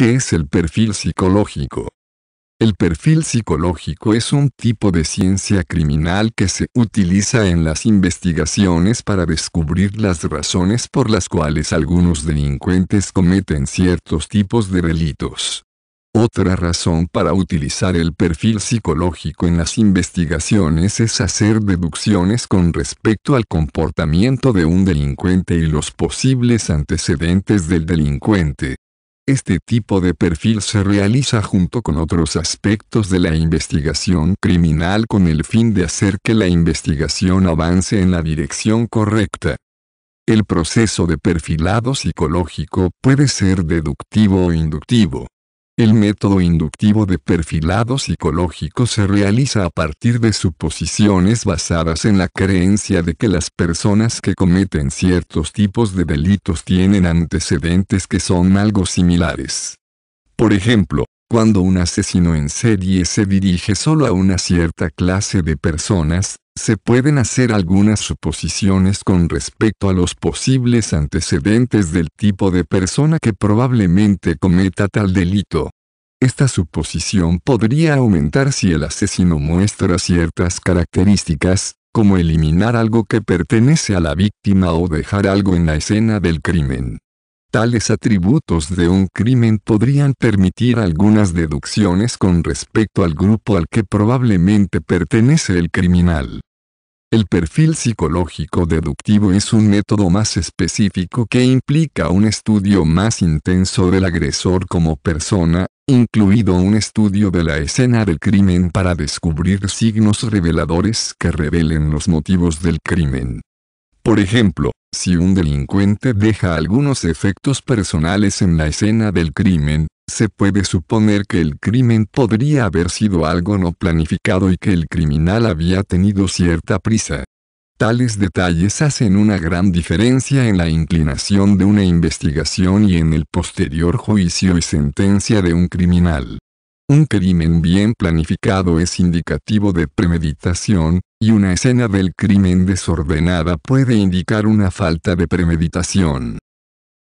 ¿Qué es el perfil psicológico? El perfil psicológico es un tipo de ciencia criminal que se utiliza en las investigaciones para descubrir las razones por las cuales algunos delincuentes cometen ciertos tipos de delitos. Otra razón para utilizar el perfil psicológico en las investigaciones es hacer deducciones con respecto al comportamiento de un delincuente y los posibles antecedentes del delincuente. Este tipo de perfil se realiza junto con otros aspectos de la investigación criminal con el fin de hacer que la investigación avance en la dirección correcta. El proceso de perfilado psicológico puede ser deductivo o inductivo. El método inductivo de perfilado psicológico se realiza a partir de suposiciones basadas en la creencia de que las personas que cometen ciertos tipos de delitos tienen antecedentes que son algo similares. Por ejemplo, cuando un asesino en serie se dirige solo a una cierta clase de personas, se pueden hacer algunas suposiciones con respecto a los posibles antecedentes del tipo de persona que probablemente cometa tal delito. Esta suposición podría aumentar si el asesino muestra ciertas características, como eliminar algo que pertenece a la víctima o dejar algo en la escena del crimen. Tales atributos de un crimen podrían permitir algunas deducciones con respecto al grupo al que probablemente pertenece el criminal. El perfil psicológico deductivo es un método más específico que implica un estudio más intenso del agresor como persona, incluido un estudio de la escena del crimen para descubrir signos reveladores que revelen los motivos del crimen. Por ejemplo, si un delincuente deja algunos efectos personales en la escena del crimen, se puede suponer que el crimen podría haber sido algo no planificado y que el criminal había tenido cierta prisa. Tales detalles hacen una gran diferencia en la inclinación de una investigación y en el posterior juicio y sentencia de un criminal. Un crimen bien planificado es indicativo de premeditación, y una escena del crimen desordenada puede indicar una falta de premeditación.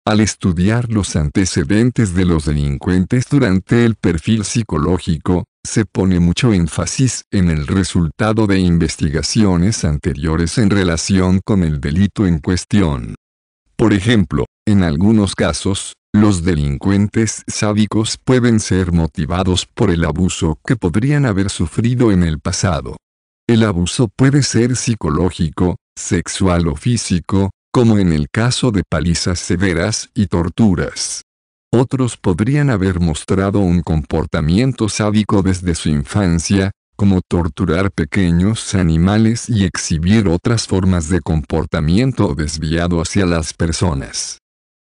Al estudiar los antecedentes de los delincuentes durante el perfil psicológico, se pone mucho énfasis en el resultado de investigaciones anteriores en relación con el delito en cuestión. Por ejemplo, en algunos casos, los delincuentes sádicos pueden ser motivados por el abuso que podrían haber sufrido en el pasado. El abuso puede ser psicológico, sexual o físico, como en el caso de palizas severas y torturas. Otros podrían haber mostrado un comportamiento sádico desde su infancia, como torturar pequeños animales y exhibir otras formas de comportamiento desviado hacia las personas.